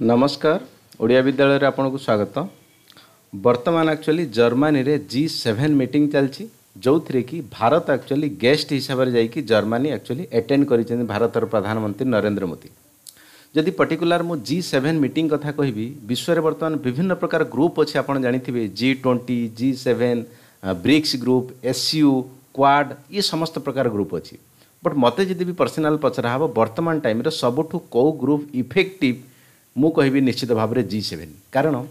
नमस्कार ओडिया विद्यालय आपण को स्वागत वर्तमान एक्चुअली जर्मानी रे जी सेभेन मीट चलती जो थे कि भारत एक्चुअली गेस्ट हिसाब से जाकि जर्मानी एक्चुअली एटेड कर भारत प्रधानमंत्री नरेन्द्र मोदी जदि पर्टिकुला मुझ जी सेभेन मीट कथ कह विश्व में बर्तमान विभिन्न प्रकार ग्रुप अच्छे आज जानते G twenty G seven BRICS group एसयू क्वाड ये समस्त प्रकार ग्रुप अच्छी बट मत जी पर्सनाल पचरा हे बर्तमान टाइम सबुठ कौ ग्रुप इफेक्टिव ମୁଁ କହିବି ନିଶ୍ଚିତ ଭାବରେ ଜି ସେଭେନ୍ କାରଣ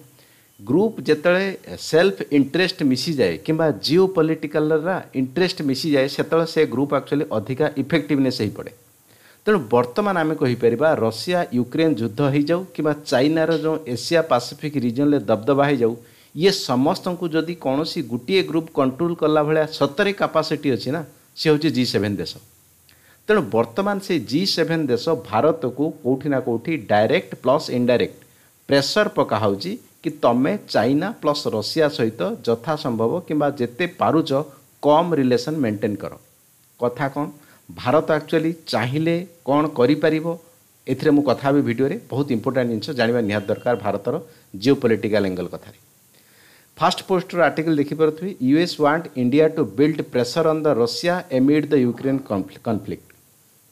ଗ୍ରୁପ୍ ଯେତେବେଳେ ସେଲ୍ଫ ଇଣ୍ଟରେଷ୍ଟ ମିଶିଯାଏ କିମ୍ବା ଜିଓ ପଲିଟିକାଲର ଇଣ୍ଟରେଷ୍ଟ ମିଶିଯାଏ ସେତେବେଳେ ସେ ଗ୍ରୁପ୍ ଆକ୍ଚୁଆଲି ଅଧିକା ଇଫେକ୍ଟିଭନେସ୍ ହୋଇପଡ଼େ ତେଣୁ ବର୍ତ୍ତମାନ ଆମେ କହିପାରିବା ରଷିଆ ୟୁକ୍ରେନ୍ ଯୁଦ୍ଧ ହୋଇଯାଉ କିମ୍ବା ଚାଇନାର ଯେଉଁ ଏସିଆ ପାସିଫିକ୍ ରିଜନ୍ରେ ଦବଦବା ହୋଇଯାଉ ଇଏ ସମସ୍ତଙ୍କୁ ଯଦି କୌଣସି ଗୋଟିଏ ଗ୍ରୁପ୍ କଣ୍ଟ୍ରୋଲ୍ କଲା ଭଳିଆ ସତରେ କାପାସିଟି ଅଛି ନା ସେ ହେଉଛି ଜି ସେଭେନ୍ ଦେଶ ତେଣୁ ବର୍ତ୍ତମାନ ସେ ଜି ସେଭେନ୍ ଦେଶ ଭାରତକୁ କେଉଁଠି ନା କେଉଁଠି ଡାଇରେକ୍ଟ ପ୍ଲସ୍ ଇନଡାଇରେକ୍ଟ ପ୍ରେସର ହେଉଛି କି ତୁମେ ଚାଇନା ପ୍ଲସ୍ ରଷିଆ ସହିତ ଯଥାସମ୍ଭବ କିମ୍ବା ଯେତେ ପାରୁଛ କମ୍ ରିଲେସନ୍ ମେଣ୍ଟେନ୍ କର କଥା କ'ଣ ଭାରତ ଆକ୍ଚୁଆଲି ଚାହିଁଲେ କ'ଣ କରିପାରିବ ଏଥିରେ ମୁଁ କଥା ହେବି ଭିଡ଼ିଓରେ ବହୁତ ଇମ୍ପୋର୍ଟାଣ୍ଟ ଜିନିଷ ଜାଣିବା ନିହାତି ଦରକାର ଭାରତର ଜିଓ ପଲିଟିକାଲ୍ ଏଙ୍ଗଲ୍ କଥାରେ ଫାଷ୍ଟ ପୋଷ୍ଟର ଆର୍ଟିକଲ ଦେଖିପାରୁଥିବେ US want India to build pressure on the Russia amid the Ukraine conflict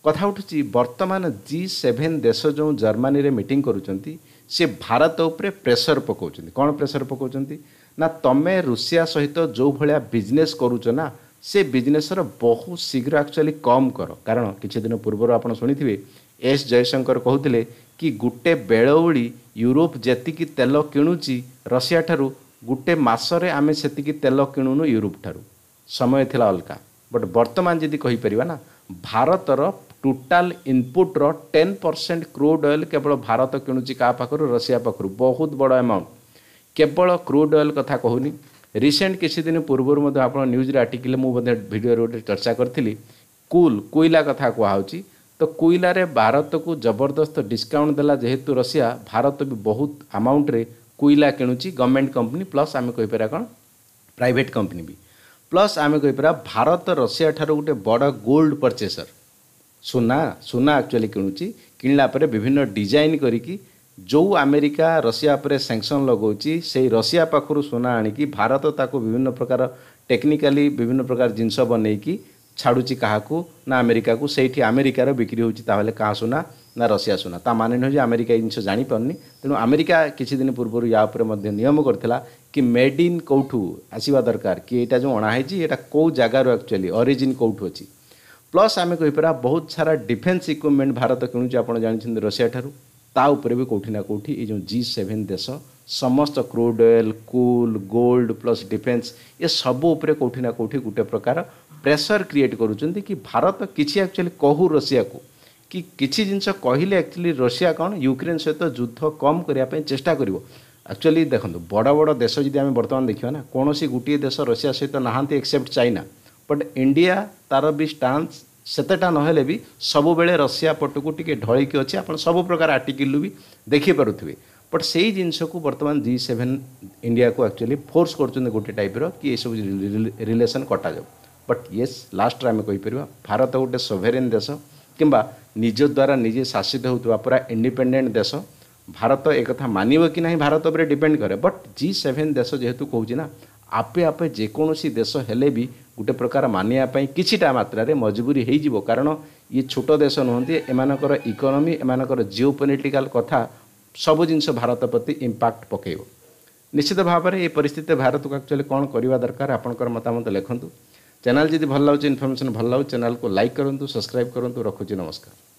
କଥା ଉଠୁଛି ବର୍ତ୍ତମାନ ଜି ସେଭେନ୍ ଦେଶ ଯେଉଁ ଜର୍ମାନୀରେ ମିଟିଂ କରୁଛନ୍ତି ସେ ଭାରତ ଉପରେ ପ୍ରେସର ପକାଉଛନ୍ତି କ'ଣ ପ୍ରେସର ପକାଉଛନ୍ତି ନା ତମେ ରୁଷିଆ ସହିତ ଯେଉଁ ଭଳିଆ ବିଜନେସ୍ କରୁଛ ନା ସେ ବିଜନେସ୍ର ବହୁ ଶୀଘ୍ର ଆକ୍ଚୁଆଲି କମ୍ କର କାରଣ କିଛି ଦିନ ପୂର୍ବରୁ ଆପଣ ଶୁଣିଥିବେ ଏସ୍ ଜୟଶଙ୍କର କହୁଥିଲେ କି ଗୋଟେ ବେଳଉଳି ୟୁରୋପ ଯେତିକି ତେଲ କିଣୁଛି ରଷିଆ ଠାରୁ ଗୋଟେ ମାସରେ ଆମେ ସେତିକି ତେଲ କିଣୁନୁ ୟୁରୋପ ଠାରୁ ସମୟ ଥିଲା ଅଲଗା ବଟ୍ ବର୍ତ୍ତମାନ ଯଦି କହିପାରିବା ନା ଭାରତର ଟୋଟାଲ ଇନପୁଟର ଟେନ୍ ପରସେଣ୍ଟ କ୍ରୁଡ୍ ଅଏଲ୍ କେବଳ ଭାରତ କିଣୁଛି କାହା ପାଖରୁ ରଷିଆ ପାଖରୁ ବହୁତ ବଡ଼ ଆମାଉଣ୍ଟ କେବଳ କ୍ରୁଡ୍ ଅଏଲ୍ କଥା କହୁନି ରିସେଣ୍ଟ କିଛି ଦିନ ପୂର୍ବରୁ ମଧ୍ୟ ଆପଣ ନ୍ୟୁଜ୍ରେ ଆର୍ଟିକିଲ୍ ମୁଁ ମଧ୍ୟ ଭିଡ଼ିଓରେ ଗୋଟେ ଚର୍ଚ୍ଚା କରିଥିଲି କୁଲ୍ କୋଇଲା କଥା କୁହାହେଉଛି ତ କୋଇଲାରେ ଭାରତକୁ ଜବରଦସ୍ତ ଡିସ୍କାଉଣ୍ଟ ଦେଲା ଯେହେତୁ ରଷିଆ ଭାରତ ବି ବହୁତ ଆମାଉଣ୍ଟରେ କୋଇଲା କିଣୁଛି ଗଭର୍ଣ୍ଣମେଣ୍ଟ କମ୍ପାନୀ ପ୍ଲସ୍ ଆମେ କହିପାରିବା କ'ଣ ପ୍ରାଇଭେଟ୍ କମ୍ପାନୀ ବି ପ୍ଲସ୍ ଆମେ କହିପାରିବା ଭାରତ ରଷିଆ ଠାରୁ ଗୋଟେ ବଡ଼ ଗୋଲ୍ଡ ପରଚେସର ସୁନା ସୁନା ଆକ୍ଚୁଆଲି କିଣୁଛି କିଣିଲା ପରେ ବିଭିନ୍ନ ଡିଜାଇନ୍ କରିକି ଯେଉଁ ଆମେରିକା ରଷିଆ ଉପରେ ସାଙ୍କସନ୍ ଲଗାଉଛି ସେଇ ରଷିଆ ପାଖରୁ ସୁନା ଆଣିକି ଭାରତ ତାକୁ ବିଭିନ୍ନ ପ୍ରକାର ଟେକ୍ନିକାଲି ବିଭିନ୍ନ ପ୍ରକାର ଜିନିଷ ବନେଇକି ଛାଡ଼ୁଛି କାହାକୁ ନା ଆମେରିକାକୁ ସେଇଠି ଆମେରିକାର ବିକ୍ରି ହେଉଛି ତାହେଲେ କାହା ସୁନା ନା ରଷିଆ ସୁନା ତା ମାନେ ନୁହେଁ ଯେ ଆମେରିକା ଏ ଜିନିଷ ଜାଣିପାରୁନି ତେଣୁ ଆମେରିକା କିଛି ଦିନ ପୂର୍ବରୁ ୟା ଉପରେ ମଧ୍ୟ ନିୟମ କରିଥିଲା କି ମେଡ୍ ଇନ୍ କେଉଁଠୁ ଆସିବା ଦରକାର କି ଏଇଟା ଯେଉଁ ଅଣା ହେଇଛି ଏଇଟା କେଉଁ ଜାଗାରୁ ଆକ୍ଚୁଆଲି ଅରିଜିନ୍ କେଉଁଠୁ ଅଛି ପ୍ଲସ୍ ଆମେ କହିପାରିବା ବହୁତ ସାରା ଡିଫେନ୍ସ ଇକ୍ୱିପମେଣ୍ଟ ଭାରତ କିଣୁଛି ଆପଣ ଜାଣିଛନ୍ତି ରଷିଆ ଠାରୁ ତା ଉପରେ ବି କେଉଁଠି ନା କେଉଁଠି ଏଇ ଯେଉଁ ଜି ସେଭେନ୍ ଦେଶ ସମସ୍ତ crude oil coal gold plus defence ଏସବୁ ଉପରେ କେଉଁଠି ନା କେଉଁଠି ଗୋଟେ ପ୍ରକାର ପ୍ରେସର କ୍ରିଏଟ୍ କରୁଛନ୍ତି କି ଭାରତ କିଛି ଆକ୍ଚୁଆଲି କହୁ ରଷିଆକୁ କି କିଛି ଜିନିଷ କହିଲେ ଆକ୍ଚୁଆଲି ରଷିଆ କ'ଣ ୟୁକ୍ରେନ୍ ସହିତ ଯୁଦ୍ଧ କମ୍ କରିବା ପାଇଁ ଚେଷ୍ଟା କରିବ ଆକ୍ଚୁଆଲି ଦେଖନ୍ତୁ ବଡ଼ ବଡ଼ ଦେଶ ଯଦି ଆମେ ବର୍ତ୍ତମାନ ଦେଖିବା ନା କୌଣସି ଗୋଟିଏ ଦେଶ ରଷିଆ ସହିତ ନାହାନ୍ତି ଏକ୍ସେପ୍ଟ ଚାଇନା ବଟ୍ ଇଣ୍ଡିଆ ତା'ର ବି ଷ୍ଟାନ୍ସ ସେତେଟା ନହେଲେ ବି ସବୁବେଳେ ରଷିଆ ପଟକୁ ଟିକେ ଢଳିକି ଅଛି ଆପଣ ସବୁ ପ୍ରକାର ଆର୍ଟିକିଲ୍ରୁ ବି ଦେଖିପାରୁଥିବେ ବଟ୍ ସେଇ ଜିନିଷକୁ ବର୍ତ୍ତମାନ ଜି ସେଭେନ୍ ଇଣ୍ଡିଆକୁ ଆକ୍ଚୁଆଲି ଫୋର୍ସ କରୁଛନ୍ତି ଗୋଟେ ଟାଇପ୍ର କି ଏସବୁ ରିଲେସନ୍ କଟାଯାଉ ବଟ୍ ୟେସ୍ ଲାଷ୍ଟରେ ଆମେ କହିପାରିବା ଭାରତ ଗୋଟେ ସୋଭେରିନ୍ ଦେଶ କିମ୍ବା ନିଜ ଦ୍ୱାରା ନିଜେ ଶାସିତ ହେଉଥିବା ପୁରା ଇଣ୍ଡିପେଣ୍ଡେଣ୍ଟ ଦେଶ ଭାରତ ଏକଥା ମାନିବ କି ନାହିଁ ଭାରତ ଉପରେ ଡିପେଣ୍ଡ କରେ ବଟ୍ ଜି ସେଭେନ୍ ଦେଶ ଯେହେତୁ କହୁଛି ନା ଆପେ ଆପେ ଯେକୌଣସି ଦେଶ ହେଲେ ବି ଗୋଟେ ପ୍ରକାର ମାନିବା ପାଇଁ କିଛିଟା ମାତ୍ରାରେ ମଜବୁରୀ ହେଇଯିବ କାରଣ ଇଏ ଛୋଟ ଦେଶ ନୁହନ୍ତି ଏମାନଙ୍କର ଇକୋନୋମି ଏମାନଙ୍କର ଜିଓ ପଲିଟିକାଲ କଥା ସବୁ ଜିନିଷ ଭାରତ ପ୍ରତି ଇମ୍ପାକ୍ଟ ପକାଇବ ନିଶ୍ଚିତ ଭାବରେ ଏ ପରିସ୍ଥିତିରେ ଭାରତକୁ ଆକ୍ଚୁଆଲି କ'ଣ କରିବା ଦରକାର ଆପଣଙ୍କର ମତାମତ ଲେଖନ୍ତୁ ଚ୍ୟାନେଲ୍ ଯଦି ଭଲ ଲାଗୁଛି ଇନଫର୍ମେସନ୍ ଭଲ ଲାଗୁଛି ଚ୍ୟାନେଲ୍କୁ ଲାଇକ୍ କରନ୍ତୁ ସବସ୍କ୍ରାଇବ୍ କରନ୍ତୁ ରଖୁଛି ନମସ୍କାର